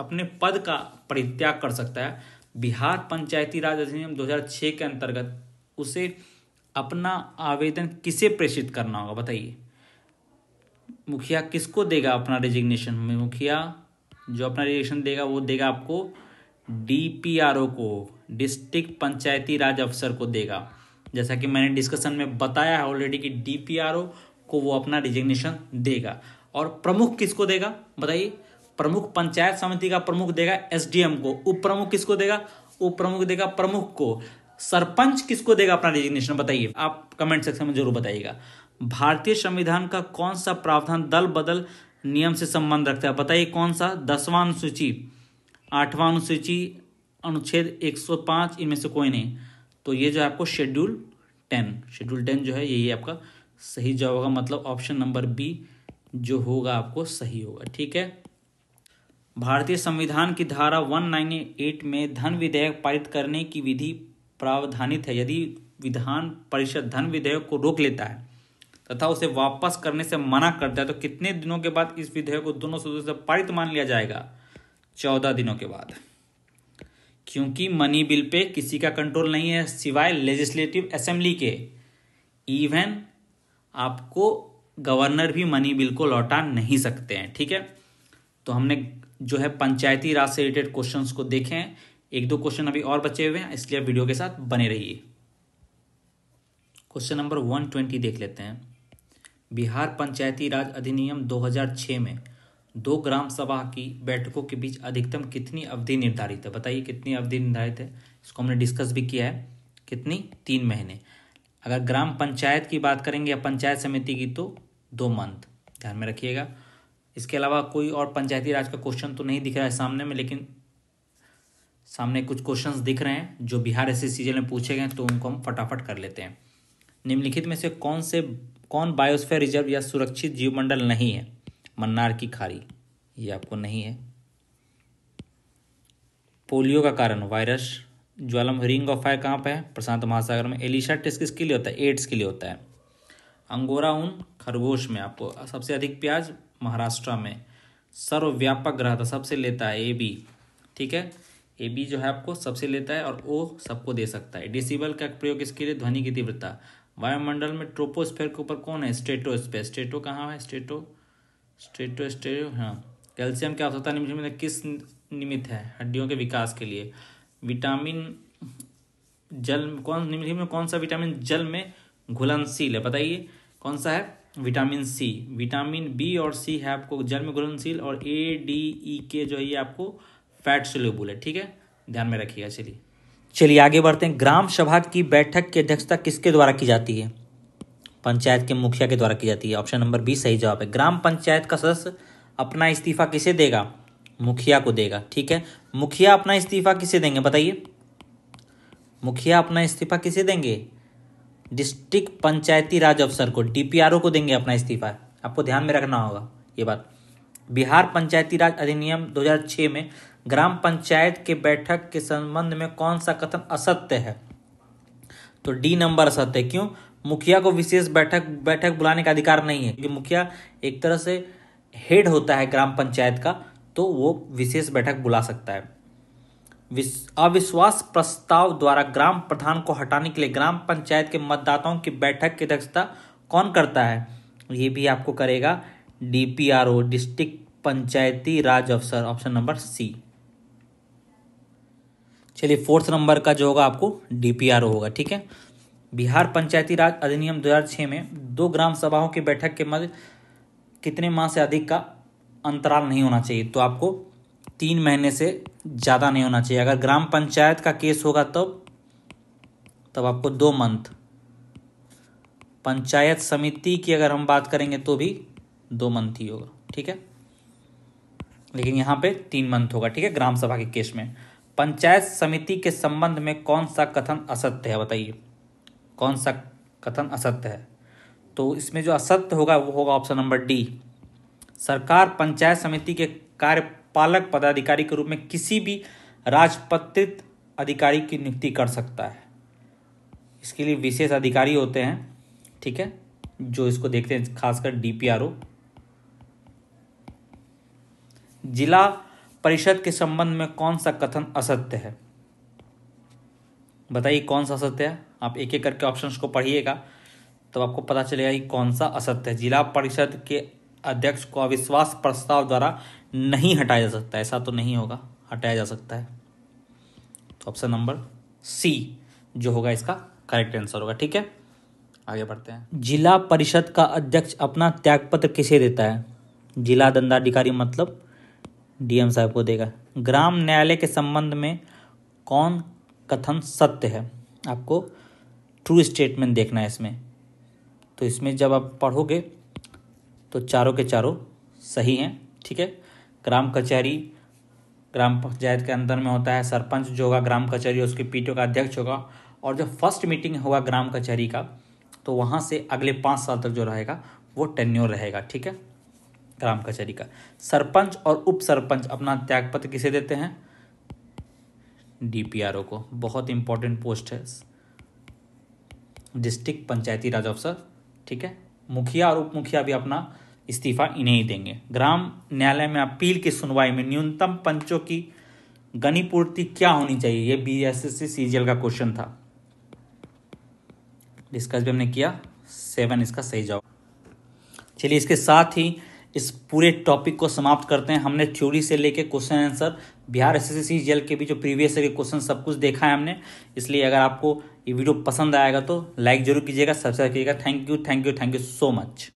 अपने पद का परित्याग कर सकता है बिहार पंचायती राज अधिनियम 2006 के अंतर्गत उसे अपना आवेदन किसे प्रेषित करना होगा बताइए मुखिया किसको देगा अपना रेजिग्नेशन में मुखिया जो अपना रेजिग्नेशन देगा वो देगा आपको डीपीआरओ को डिस्ट्रिक्ट पंचायती राज अफसर को देगा जैसा कि मैंने डिस्कशन में बताया है ऑलरेडी कि डीपीआरओ को वो अपना रिजिग्नेशन देगा और प्रमुख किसको देगा बताइए प्रमुख पंचायत समिति का प्रमुख देगा एसडीएम को उप प्रमुख किसको देगा उप प्रमुख देगा प्रमुख को सरपंच किसको देगा अपना रेजिग्नेशन बताइए आप कमेंट सेक्शन में जरूर बताइएगा भारतीय संविधान का कौन सा प्रावधान दल बदल नियम से संबंध रखता है बताइए कौन सा दसवां अनुसूची आठवां अनुसूची अनुच्छेद 105 इनमें से कोई नहीं तो ये जो है आपको शेड्यूल टेन शेड्यूल टेन जो है यही आपका सही जवाब होगा मतलब ऑप्शन नंबर बी जो होगा आपको सही होगा ठीक है भारतीय संविधान की धारा 198 में धन विधेयक पारित करने की विधि प्रावधानित है यदि विधान परिषद धन विधेयक को रोक लेता है तथा उसे वापस करने से मना करता है तो कितने दिनों के बाद इस विधेयक को दोनों सदस्यों से पारित मान लिया जाएगा चौदह दिनों के बाद क्योंकि मनी बिल पे किसी का कंट्रोल नहीं है सिवाय लेजिस्लेटिव असेंबली के इवन आपको गवर्नर भी मनी बिल को लौटा नहीं सकते हैं ठीक है तो हमने जो है पंचायती राज से रिलेटेड क्वेश्चंस को देखें एक दो क्वेश्चन अभी और बचे हुए हैं इसलिए वीडियो के साथ बने रहिए क्वेश्चन नंबर वन ट्वेंटी देख लेते हैं बिहार पंचायती राज अधिनियम 2006 में दो ग्राम सभा की बैठकों के बीच अधिकतम कितनी अवधि निर्धारित है बताइए कितनी अवधि निर्धारित है इसको हमने डिस्कस भी किया है कितनी तीन महीने अगर ग्राम पंचायत की बात करेंगे या पंचायत समिति की तो दो मंथ ध्यान में रखिएगा इसके अलावा कोई और पंचायती राज का क्वेश्चन तो नहीं दिख रहा है सामने में लेकिन सामने कुछ क्वेश्चंस दिख रहे हैं जो बिहार एस सी में पूछे गए तो उनको हम फटाफट कर लेते हैं निम्नलिखित में से कौन से कौन बायोस्फेयर रिजर्व या सुरक्षित जीवमंडल नहीं है मन्नार की खारी ये आपको नहीं है पोलियो का कारण वायरस ज्वालम रिंग ऑफ फायर कहाँ पर है प्रशांत महासागर में एलिशा टेस्ट किसके लिए होता है एड्स के लिए होता है अंगोरा ऊन खरगोश में आपको सबसे अधिक प्याज महाराष्ट्र में सर्वव्यापक था सबसे लेता है ए बी ठीक है ए बी जो है आपको सबसे लेता है और ओ सबको दे सकता है डेसिबल का प्रयोग इसके लिए ध्वनि की तीव्रता वायुमंडल में ट्रोपोस्फेयर के ऊपर कौन है स्टेटो स्पेयर स्टेटो कहाँ है स्टेटो स्टेटो स्टेटो हाँ कैल्शियम की आवश्यकता निमित्त में किस निमित्त है हड्डियों के विकास के लिए विटामिन जल कौन निम्नलिखित में कौन सा विटामिन जल में घुलनशील है बताइए कौन सा है विटामिन सी विटामिन बी और सी है आपको जल में घुलनशील और ए डी ई के जो है ये आपको फैट सोल्यूबुल है ठीक है ध्यान में रखिएगा चलिए चलिए आगे बढ़ते हैं ग्राम सभा की बैठक की अध्यक्षता किसके द्वारा की जाती है पंचायत के मुखिया के द्वारा की जाती है ऑप्शन नंबर बी सही जवाब है ग्राम पंचायत का सदस्य अपना इस्तीफा किसे देगा मुखिया को देगा ठीक है मुखिया अपना इस्तीफा किसे देंगे बताइए मुखिया अपना इस्तीफा किसे देंगे डिस्ट्रिक्ट पंचायती राज अफसर को डीपीआरओ को देंगे अपना इस्तीफा आपको ध्यान में रखना होगा ये बात बिहार पंचायती राज अधिनियम 2006 में ग्राम पंचायत के बैठक के संबंध में कौन सा कथन असत्य है तो डी नंबर असत्य क्यों मुखिया को विशेष बैठक बैठक बुलाने का अधिकार नहीं है क्योंकि मुखिया एक तरह से हेड होता है ग्राम पंचायत का तो वो विशेष बैठक बुला सकता है अविश्वास प्रस्ताव द्वारा ग्राम प्रधान को हटाने के लिए ग्राम पंचायत के मतदाताओं की बैठक की अध्यक्षता कौन करता है ये भी आपको करेगा डीपीआरओ डिस्ट्रिक्ट पंचायती राज अफसर ऑप्शन नंबर सी चलिए फोर्थ नंबर का जो होगा आपको डीपीआर होगा ठीक है बिहार पंचायती राज अधिनियम 2006 में दो ग्राम सभाओं की बैठक के मध्य कितने माह से अधिक का अंतराल नहीं होना चाहिए तो आपको तीन महीने से ज़्यादा नहीं होना चाहिए अगर ग्राम पंचायत का केस होगा तब तो, तब आपको दो मंथ पंचायत समिति की अगर हम बात करेंगे तो भी दो मंथ ही होगा ठीक है लेकिन यहाँ पे तीन मंथ होगा ठीक है ग्राम सभा के केस में पंचायत समिति के संबंध में कौन सा कथन असत्य है बताइए कौन सा कथन असत्य है तो इसमें जो असत्य होगा वो होगा ऑप्शन नंबर डी सरकार पंचायत समिति के कार्यपालक पदाधिकारी के रूप में किसी भी राजपत्रित अधिकारी की नियुक्ति कर सकता है इसके लिए विशेष अधिकारी होते हैं ठीक है जो इसको देखते हैं खासकर डीपीआरओ जिला परिषद के संबंध में कौन सा कथन असत्य है बताइए कौन सा असत्य है आप एक एक करके ऑप्शंस को पढ़िएगा तो आपको पता चलेगा कि कौन सा असत्य है जिला परिषद के अध्यक्ष को अविश्वास प्रस्ताव द्वारा नहीं हटाया जा सकता ऐसा तो नहीं होगा हटाया जा सकता है तो ऑप्शन नंबर सी जो होगा इसका करेक्ट आंसर होगा ठीक है आगे बढ़ते हैं जिला परिषद का अध्यक्ष अपना त्यागपत्र किसे देता है जिला दंडाधिकारी मतलब डीएम साहब को देगा ग्राम न्यायालय के संबंध में कौन कथन सत्य है आपको ट्रू स्टेटमेंट देखना है इसमें तो इसमें जब आप पढ़ोगे तो चारों के चारों सही हैं ठीक है ग्राम कचहरी ग्राम पंचायत के अंदर में होता है सरपंच जो होगा ग्राम कचहरी उसके पीटीओ का अध्यक्ष होगा और जब फर्स्ट मीटिंग होगा ग्राम कचहरी का तो वहाँ से अगले पाँच साल तक जो रहेगा वो टेन्योर रहेगा ठीक है ग्राम कचहरी का सरपंच और उप सरपंच अपना त्यागपत्र किसे देते हैं डीपीआरओ को बहुत इंपॉर्टेंट पोस्ट है डिस्ट्रिक्ट पंचायती राज अफसर ठीक है मुखिया और उप मुखिया भी अपना इस्तीफा इन्हें ही देंगे ग्राम न्यायालय में अपील की सुनवाई में न्यूनतम पंचों की गणिपूर्ति क्या होनी चाहिए यह B S S C CGL का क्वेश्चन था डिस्कस भी हमने किया सेवन इसका सही जवाब चलिए इसके साथ ही इस पूरे टॉपिक को समाप्त करते हैं हमने थ्योरी से लेके question answer Bihar S S K भी जो प्रीवियस ईयर के क्वेश्चन सब कुछ देखा है हमने इसलिए अगर आपको ये वीडियो पसंद आएगा तो लाइक जरूर कीजिएगा सब्सक्राइब कीजिएगा thank you thank you thank you so much